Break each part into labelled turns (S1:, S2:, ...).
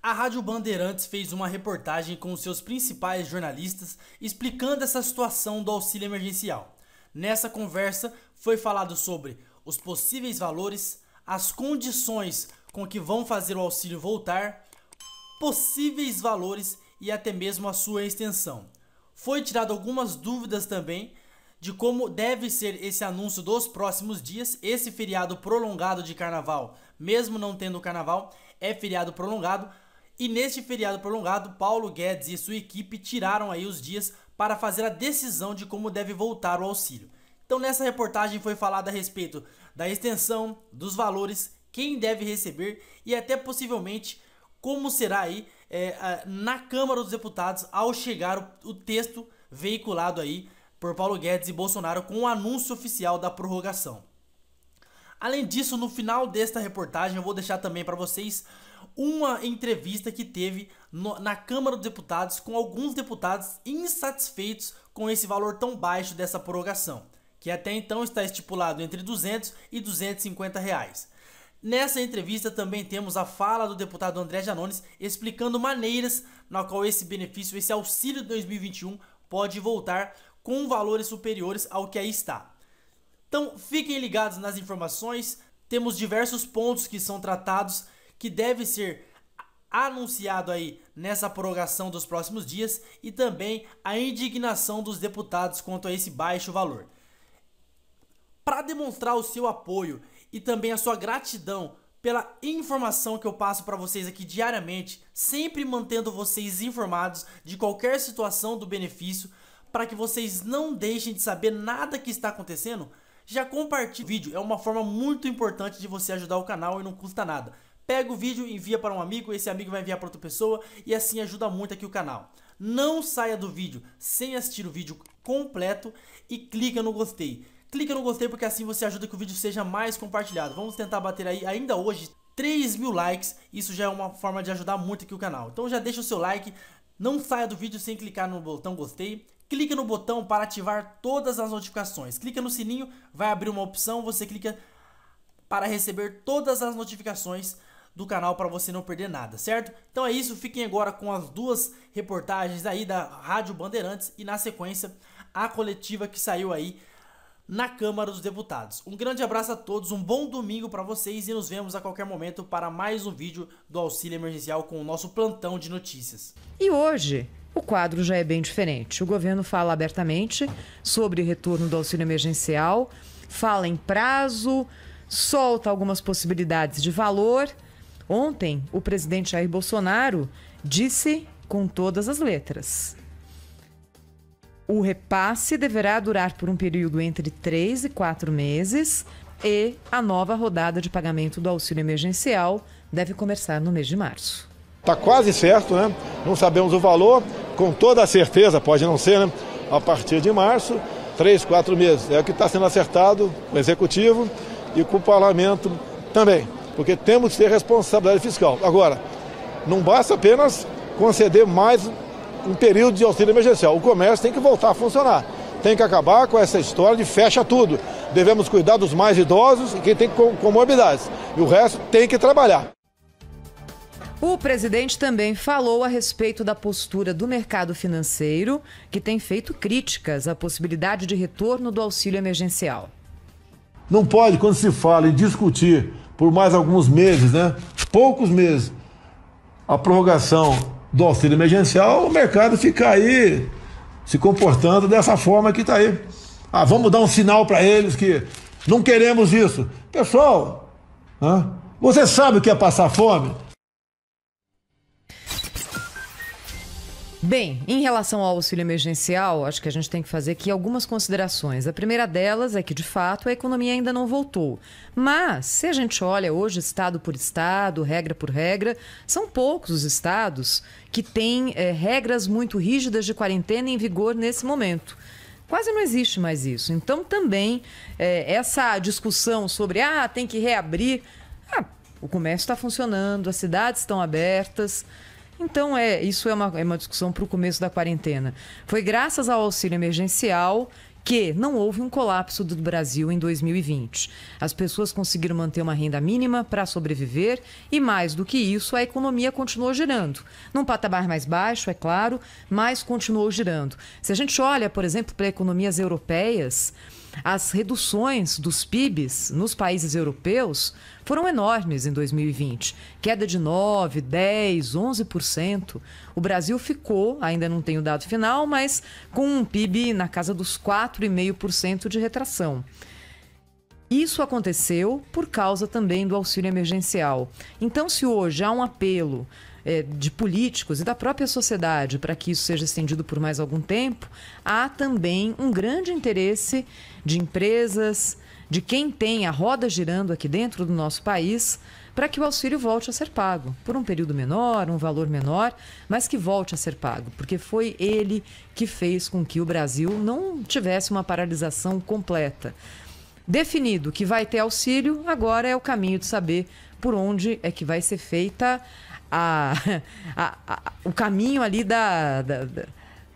S1: A Rádio Bandeirantes fez uma reportagem com os seus principais jornalistas explicando essa situação do auxílio emergencial. Nessa conversa foi falado sobre os possíveis valores, as condições com que vão fazer o auxílio voltar, possíveis valores e até mesmo a sua extensão. Foi tirado algumas dúvidas também de como deve ser esse anúncio dos próximos dias, esse feriado prolongado de carnaval, mesmo não tendo carnaval, é feriado prolongado e neste feriado prolongado, Paulo Guedes e sua equipe tiraram aí os dias para fazer a decisão de como deve voltar o auxílio. Então nessa reportagem foi falado a respeito da extensão, dos valores, quem deve receber e até possivelmente como será aí é, na Câmara dos Deputados ao chegar o, o texto veiculado aí por Paulo Guedes e Bolsonaro com o anúncio oficial da prorrogação. Além disso, no final desta reportagem eu vou deixar também para vocês uma entrevista que teve no, na Câmara dos Deputados com alguns deputados insatisfeitos com esse valor tão baixo dessa prorrogação, que até então está estipulado entre 200 e 250 reais. Nessa entrevista também temos a fala do deputado André Janones explicando maneiras na qual esse benefício, esse auxílio de 2021 pode voltar com valores superiores ao que aí está. Então fiquem ligados nas informações, temos diversos pontos que são tratados que deve ser anunciado aí nessa prorrogação dos próximos dias e também a indignação dos deputados quanto a esse baixo valor. Para demonstrar o seu apoio e também a sua gratidão pela informação que eu passo para vocês aqui diariamente, sempre mantendo vocês informados de qualquer situação do benefício, para que vocês não deixem de saber nada que está acontecendo, já compartilhe o vídeo, é uma forma muito importante de você ajudar o canal e não custa nada. Pega o vídeo, envia para um amigo, esse amigo vai enviar para outra pessoa e assim ajuda muito aqui o canal. Não saia do vídeo sem assistir o vídeo completo e clica no gostei. Clica no gostei porque assim você ajuda que o vídeo seja mais compartilhado. Vamos tentar bater aí ainda hoje 3 mil likes, isso já é uma forma de ajudar muito aqui o canal. Então já deixa o seu like, não saia do vídeo sem clicar no botão gostei. Clica no botão para ativar todas as notificações. Clica no sininho, vai abrir uma opção, você clica para receber todas as notificações do canal para você não perder nada, certo? Então é isso, fiquem agora com as duas reportagens aí da Rádio Bandeirantes e na sequência a coletiva que saiu aí na Câmara dos Deputados. Um grande abraço a todos, um bom domingo para vocês e nos vemos a qualquer momento para mais um vídeo do auxílio emergencial com o nosso plantão de notícias.
S2: E hoje, o quadro já é bem diferente. O governo fala abertamente sobre o retorno do auxílio emergencial, fala em prazo, solta algumas possibilidades de valor. Ontem, o presidente Jair Bolsonaro disse com todas as letras: o repasse deverá durar por um período entre três e quatro meses e a nova rodada de pagamento do auxílio emergencial deve começar no mês de março.
S3: Está quase certo, né? Não sabemos o valor, com toda a certeza, pode não ser, né? A partir de março, três, quatro meses. É o que está sendo acertado com o Executivo e com o Parlamento também porque temos que ter responsabilidade fiscal. Agora, não basta apenas conceder mais um período de auxílio emergencial. O comércio tem que voltar a funcionar. Tem que acabar com essa história de fecha tudo. Devemos cuidar dos mais idosos e quem tem comorbidades. E o resto tem que trabalhar.
S2: O presidente também falou a respeito da postura do mercado financeiro, que tem feito críticas à possibilidade de retorno do auxílio emergencial.
S3: Não pode, quando se fala em discutir por mais alguns meses, né? Poucos meses, a prorrogação do auxílio emergencial, o mercado fica aí se comportando dessa forma que está aí. Ah, vamos dar um sinal para eles que não queremos isso. Pessoal, né? você sabe o que é passar fome?
S2: Bem, em relação ao auxílio emergencial, acho que a gente tem que fazer aqui algumas considerações. A primeira delas é que, de fato, a economia ainda não voltou. Mas, se a gente olha hoje, estado por estado, regra por regra, são poucos os estados que têm é, regras muito rígidas de quarentena em vigor nesse momento. Quase não existe mais isso. Então, também, é, essa discussão sobre, ah, tem que reabrir. Ah, o comércio está funcionando, as cidades estão abertas. Então, é, isso é uma, é uma discussão para o começo da quarentena. Foi graças ao auxílio emergencial que não houve um colapso do Brasil em 2020. As pessoas conseguiram manter uma renda mínima para sobreviver e, mais do que isso, a economia continuou girando. Num patamar mais baixo, é claro, mas continuou girando. Se a gente olha, por exemplo, para economias europeias as reduções dos PIBs nos países europeus foram enormes em 2020. Queda de 9, 10, 11%. O Brasil ficou, ainda não tem o dado final, mas com um PIB na casa dos 4,5% de retração. Isso aconteceu por causa também do auxílio emergencial. Então, se hoje há um apelo é, de políticos e da própria sociedade para que isso seja estendido por mais algum tempo, há também um grande interesse de empresas, de quem tem a roda girando aqui dentro do nosso país, para que o auxílio volte a ser pago, por um período menor, um valor menor, mas que volte a ser pago, porque foi ele que fez com que o Brasil não tivesse uma paralisação completa. Definido que vai ter auxílio, agora é o caminho de saber por onde é que vai ser feita a, a, a, o caminho ali da, da, da,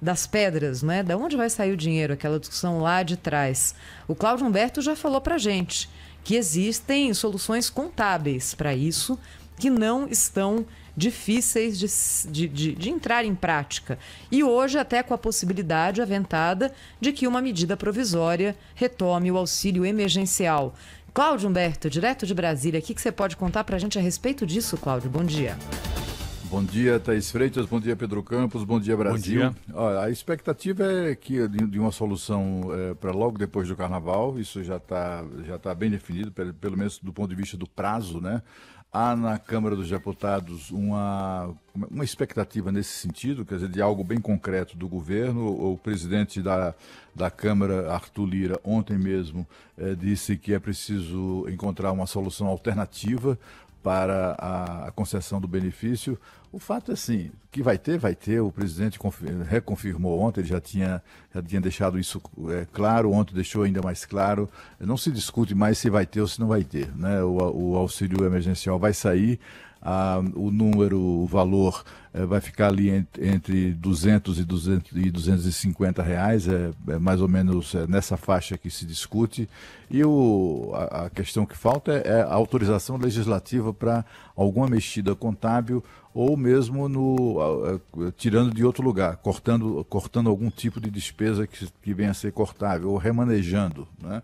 S2: das pedras, né? Da onde vai sair o dinheiro? Aquela discussão lá de trás. O Cláudio Humberto já falou para gente que existem soluções contábeis para isso que não estão difíceis de, de, de, de, entrar em prática. E hoje, até com a possibilidade aventada de que uma medida provisória retome o auxílio emergencial, Cláudio Humberto, direto de Brasília, o que, você pode contar para a gente a respeito disso, Cláudio? Bom dia.
S4: Bom dia, Thaís Freitas. Bom dia, Pedro Campos. Bom dia, Brasil. Bom dia. Olha, a expectativa é que de uma solução é, eh, para logo depois do Carnaval. Isso já está já tá bem definido, pelo, pelo menos do ponto de vista do prazo, né? Há na Câmara dos Deputados uma, uma expectativa nesse sentido, quer dizer, de algo bem concreto do governo. O presidente da, da Câmara, Arthur Lira, ontem mesmo eh, disse que é preciso encontrar uma solução alternativa para a, concessão do benefício. O fato é assim, que vai ter, vai ter. O presidente reconfirmou ontem, ele já tinha, já tinha deixado isso é, claro, ontem deixou ainda mais claro. Não se discute mais se vai ter ou se não vai ter. Né? O, o auxílio emergencial vai sair o número, o valor eh, vai ficar ali entre, entre 200 e, 200 e 250 reais, é, é mais ou menos é nessa faixa que se discute. E o, a, a questão que falta é, é a autorização legislativa para alguma mexida contábil ou mesmo no, tirando de outro lugar, cortando, cortando algum tipo de despesa que, que venha a ser cortável ou remanejando, né?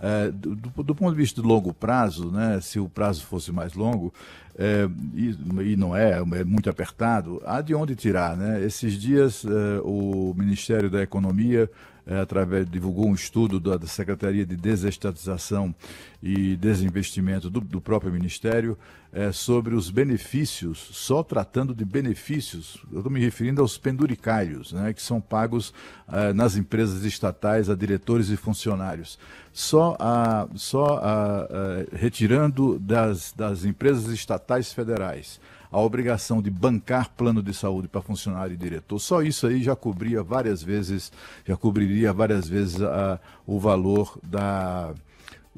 S4: é, do, do, ponto de vista de longo prazo, né, se o prazo fosse mais longo, é, e, e, não é, é muito apertado, há de onde tirar. Né? Esses dias, é, o Ministério da Economia é, através divulgou um estudo da, da, Secretaria de Desestatização e Desinvestimento do, do próprio Ministério é, sobre os benefícios, só tratando de benefícios, eu estou me referindo aos penduricários, né, que são pagos é, nas empresas estatais a diretores e funcionários. Só, a, só a, a, é, retirando das, das empresas estatais federais a obrigação de bancar plano de saúde para funcionário e diretor. Só isso aí já cobria várias vezes, já cobriria várias vezes a, ah, o valor da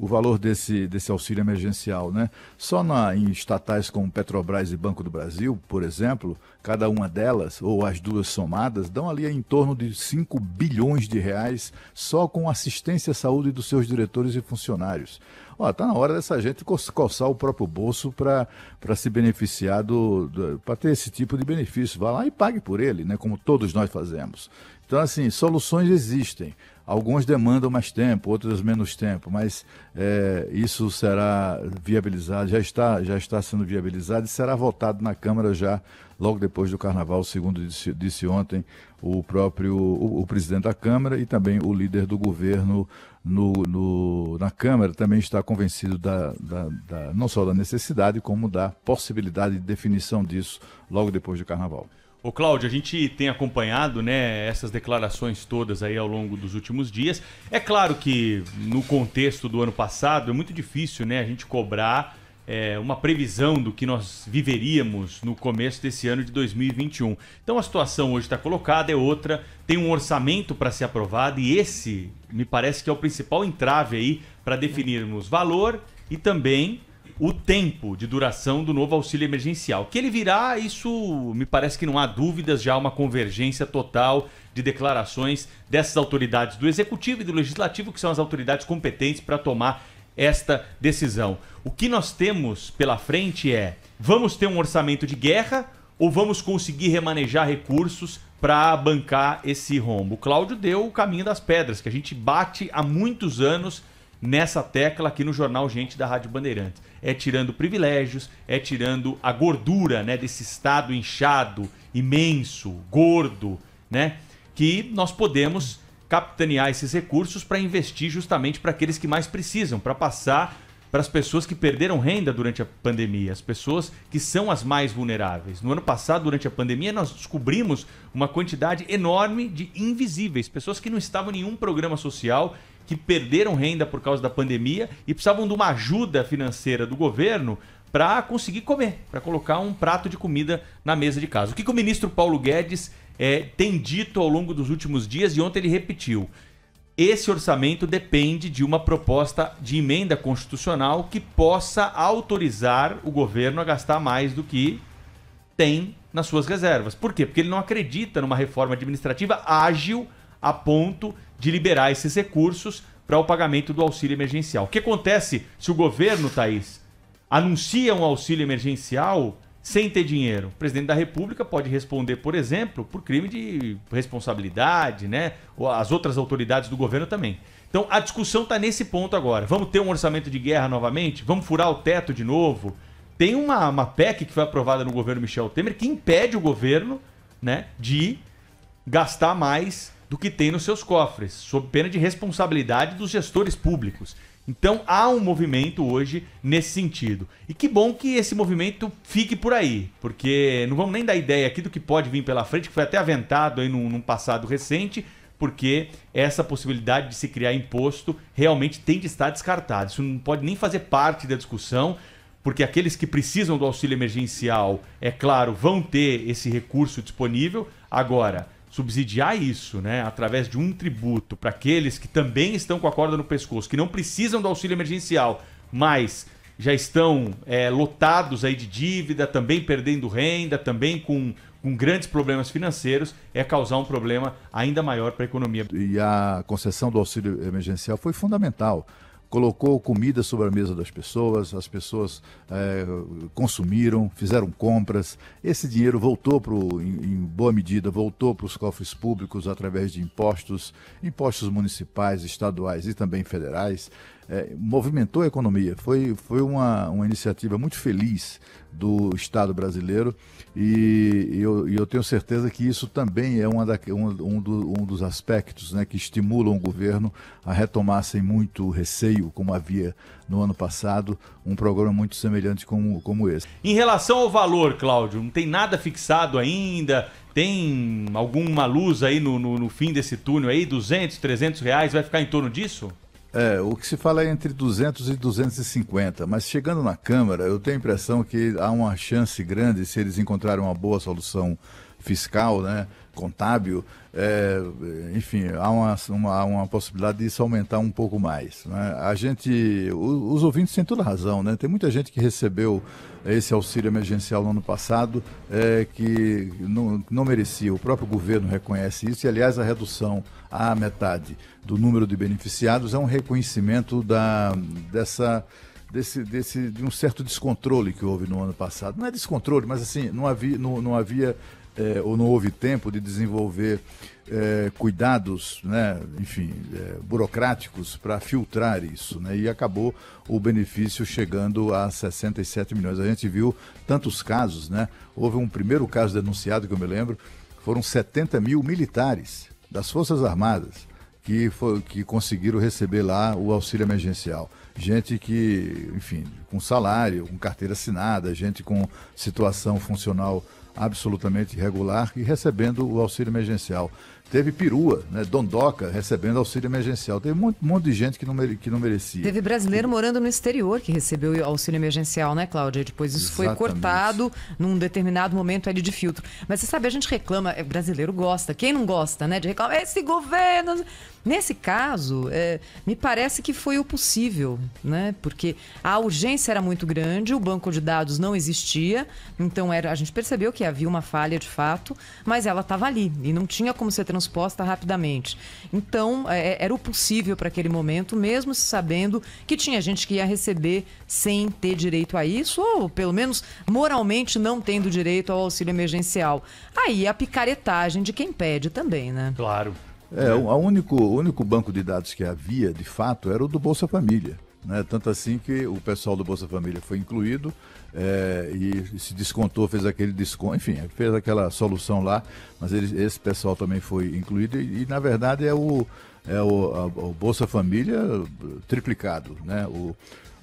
S4: o valor desse, desse auxílio emergencial. Né? Só na, em estatais como Petrobras e Banco do Brasil, por exemplo, cada uma delas, ou as duas somadas, dão ali em torno de 5 bilhões de reais só com assistência à saúde dos seus diretores e funcionários ó, tá na hora dessa gente coçar o próprio bolso para se beneficiar do, do para ter esse tipo de benefício. Vá lá e pague por ele, né? Como todos nós fazemos. Então, assim, soluções existem. Algumas demandam mais tempo, outras menos tempo, mas é, isso será viabilizado, já está, já está sendo viabilizado e será votado na Câmara já logo depois do Carnaval, segundo disse, disse ontem o próprio o, o presidente da Câmara e também o líder do governo, no, no, na Câmara também está convencido da, da, da, não só da necessidade, como da possibilidade de definição disso logo depois do Carnaval.
S5: Ô Cláudio, a gente tem acompanhado né, essas declarações todas aí ao longo dos últimos dias. É claro que no contexto do ano passado é muito difícil né, a gente cobrar é, uma previsão do que nós viveríamos no começo desse ano de 2021. Então a situação hoje está colocada, é outra, tem um orçamento para ser aprovado e esse me parece que é o principal entrave aí para definirmos valor e também o tempo de duração do novo auxílio emergencial. Que ele virá, isso me parece que não há dúvidas, já há uma convergência total de declarações dessas autoridades do executivo e do legislativo, que são as autoridades competentes para tomar esta decisão. O que nós temos pela frente é: vamos ter um orçamento de guerra ou vamos conseguir remanejar recursos para bancar esse rombo? O Cláudio deu o caminho das pedras, que a gente bate há muitos anos nessa tecla aqui no jornal Gente da Rádio Bandeirantes. É tirando privilégios, é tirando a gordura, né, desse estado inchado, imenso, gordo, né, que nós podemos capitanear esses recursos para investir justamente para aqueles que mais precisam, para passar para as pessoas que perderam renda durante a pandemia, as pessoas que são as mais vulneráveis. No ano passado, durante a pandemia, nós descobrimos uma quantidade enorme de invisíveis, pessoas que não estavam em nenhum programa social, que perderam renda por causa da pandemia e precisavam de uma ajuda financeira do governo para conseguir comer, para colocar um prato de comida na mesa de casa. O que, que o ministro Paulo Guedes é, tem dito ao longo dos últimos dias, e ontem ele repetiu. Esse orçamento depende de uma proposta de emenda constitucional que possa autorizar o governo a gastar mais do que tem nas suas reservas. Por quê? Porque ele não acredita numa reforma administrativa ágil a ponto de liberar esses recursos para o pagamento do auxílio emergencial. O que acontece se o governo, Thaís, anuncia um auxílio emergencial sem ter dinheiro. O presidente da República pode responder, por exemplo, por crime de responsabilidade, né? As outras autoridades do governo também. Então a discussão está nesse ponto agora. Vamos ter um orçamento de guerra novamente? Vamos furar o teto de novo? Tem uma, uma PEC que foi aprovada no governo Michel Temer que impede o governo né, de gastar mais do que tem nos seus cofres, sob pena de responsabilidade dos gestores públicos. Então há um movimento hoje nesse sentido. E que bom que esse movimento fique por aí, porque não vamos nem dar ideia aqui do que pode vir pela frente, que foi até aventado aí num, num passado recente, porque essa possibilidade de se criar imposto realmente tem de estar descartada. Isso não pode nem fazer parte da discussão, porque aqueles que precisam do auxílio emergencial, é claro, vão ter esse recurso disponível. Agora, subsidiar isso, né, através de um tributo para aqueles que também estão com a corda no pescoço, que não precisam do auxílio emergencial, mas já estão é, lotados aí de dívida, também perdendo renda, também com, com grandes problemas financeiros, é causar um problema ainda maior para a economia. E
S4: a concessão do auxílio emergencial foi fundamental colocou comida sobre a mesa das pessoas, as pessoas é, consumiram, fizeram compras. Esse dinheiro voltou, pro, em, em boa medida, voltou para os cofres públicos através de impostos, impostos municipais, estaduais e também federais é, movimentou a economia. Foi, foi uma, uma iniciativa muito feliz do Estado brasileiro e, e eu, eu, tenho certeza que isso também é uma da, um, um, do, um, dos aspectos né, que estimulam o governo a retomar sem muito receio, como havia no ano passado, um programa muito semelhante como, como esse.
S5: Em relação ao valor, Cláudio, não tem nada fixado ainda? Tem alguma luz aí no, no, no fim desse túnel aí? 200, 300 reais? Vai ficar em torno disso?
S4: É, o que se fala é entre 200 e 250, mas chegando na Câmara, eu tenho a impressão que há uma chance grande, se eles encontrarem uma boa solução fiscal, né, contábil, é, enfim, há uma, uma, uma, possibilidade disso aumentar um pouco mais. Né? A gente, os ouvintes têm toda razão, né? Tem muita gente que recebeu esse auxílio emergencial no ano passado é, que não, não merecia. O próprio governo reconhece isso e, aliás, a redução à metade do número de beneficiados é um reconhecimento da, dessa desse, desse, de um certo descontrole que houve no ano passado. Não é descontrole, mas assim, não havia, não, não havia é, ou não houve tempo de desenvolver é, cuidados, né, enfim, é, burocráticos para filtrar isso, né, e acabou o benefício chegando a 67 milhões. A gente viu tantos casos, né, houve um primeiro caso denunciado que eu me lembro, foram 70 mil militares das Forças Armadas que, que conseguiram receber lá o auxílio emergencial. Gente que, enfim, com salário, com carteira assinada, gente com situação funcional absolutamente regular e recebendo o auxílio emergencial. Teve perua, né? Dondoca recebendo auxílio emergencial. Teve um monte de gente que não, que não merecia. Teve
S2: brasileiro morando no exterior que recebeu auxílio emergencial, né, Cláudia? Depois isso Exatamente. foi cortado num determinado momento ali de filtro. Mas você sabe, a gente reclama, é, brasileiro gosta. Quem não gosta, né? De reclamar, esse governo. Nesse caso, é, me parece que foi o possível, né? Porque a urgência era muito grande, o banco de dados não existia, então era, a gente percebeu que havia uma falha de fato, mas ela estava ali e não tinha como ser transformada transposta rapidamente. Então, é, é, era o possível para aquele momento, mesmo sabendo que tinha gente que ia receber sem ter direito a isso, ou pelo menos moralmente não tendo direito ao auxílio emergencial. Aí a picaretagem de quem pede também, né? Claro.
S4: É, o, único, o único banco de dados que havia, de fato, era o do Bolsa Família. Né? Tanto assim que o pessoal do Bolsa Família foi incluído é, e se descontou, fez aquele desconto, enfim, fez aquela solução lá, mas ele, esse pessoal também foi incluído e, e na verdade, é o, é o, a, o Bolsa Família triplicado, né? O,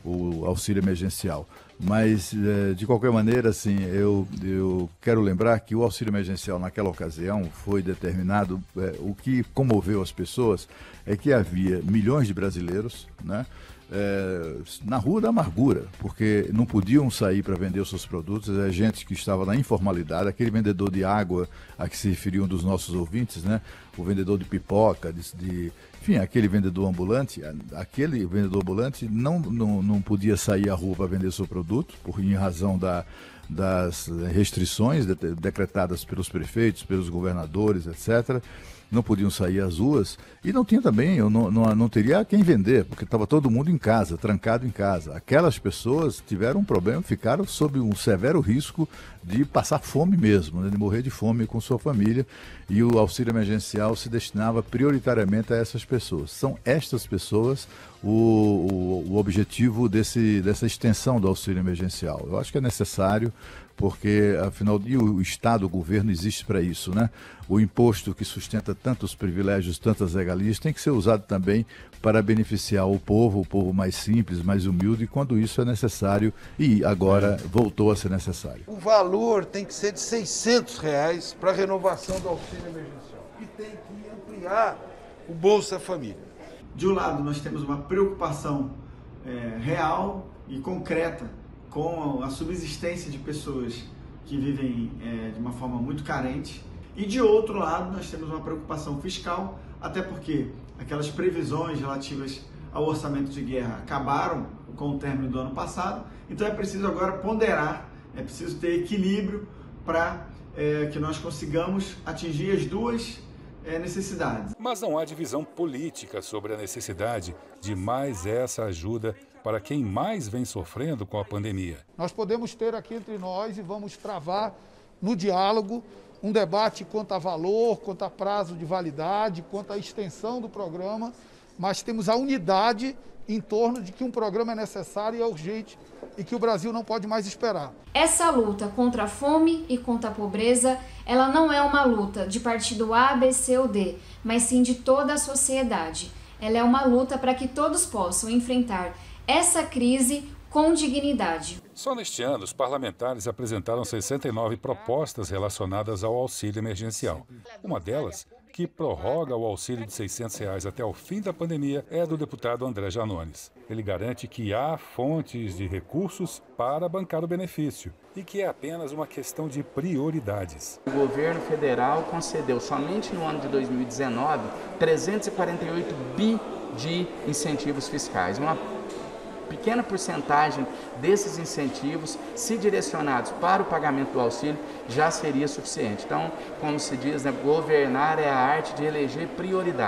S4: o auxílio emergencial. Mas, eh, de qualquer maneira, assim, eu, eu quero lembrar que o auxílio emergencial, naquela ocasião, foi determinado. É, o que comoveu as pessoas é que havia milhões de brasileiros, né? é, na rua da amargura, porque não podiam sair para vender os seus produtos. É gente que estava na informalidade, aquele vendedor de água a que se referiu um dos nossos ouvintes, né? O vendedor de pipoca, de, de enfim, aquele vendedor ambulante, aquele vendedor ambulante não, não, não podia sair à rua para vender seu produto, por em razão da, das restrições de, decretadas pelos prefeitos, pelos governadores, etc não podiam sair às ruas e não tinha também, eu não, não, não teria quem vender, porque estava todo mundo em casa, trancado em casa. Aquelas pessoas tiveram um problema, ficaram sob um severo risco de passar fome mesmo, né, de morrer de fome com sua família e o auxílio emergencial se destinava prioritariamente a essas pessoas. São estas pessoas o, o, o objetivo desse, dessa extensão do auxílio emergencial. Eu acho que é necessário porque afinal e o Estado, o governo existe para isso, né? O imposto que sustenta tantos privilégios, tantas regalias, tem que ser usado também para beneficiar o povo, o povo mais simples, mais humilde, quando isso é necessário e agora é. voltou a ser necessário.
S3: O valor tem que ser de 600 reais para a renovação do auxílio emergencial e tem que ampliar o Bolsa Família. De um lado, nós temos uma preocupação é, real e concreta com a subsistência de pessoas que vivem é, de uma forma muito carente. E de outro lado, nós temos uma preocupação fiscal, até porque aquelas previsões relativas ao orçamento de guerra acabaram com o término do ano passado, então é preciso agora ponderar, é preciso ter equilíbrio para é, que nós consigamos atingir as duas é, necessidades.
S1: Mas
S4: não há divisão política sobre a necessidade de mais essa ajuda para quem mais vem sofrendo com a pandemia.
S3: Nós podemos ter aqui entre nós e vamos travar no diálogo um debate quanto a valor, quanto a prazo de validade, quanto à extensão do programa, mas temos a unidade em torno de que um programa é necessário e é urgente
S1: e que o Brasil não pode mais esperar. Essa luta contra a fome e contra a pobreza, ela não é uma luta de partido A, B, C ou D, mas sim de toda a sociedade. Ela é uma luta para que todos possam enfrentar essa crise com dignidade.
S4: Só neste ano, os parlamentares apresentaram 69 propostas relacionadas ao auxílio emergencial. Uma delas, que prorroga o auxílio de R$ 600 reais até o fim da pandemia, é do deputado André Janones. Ele garante que há fontes
S1: de recursos para bancar o benefício e que é apenas uma questão de prioridades. O governo federal concedeu somente no ano de 2019 348 bi de incentivos fiscais, uma pequena porcentagem desses incentivos, se direcionados para o pagamento do auxílio, já seria suficiente. Então, como se diz, né, governar é a arte de eleger prioridades.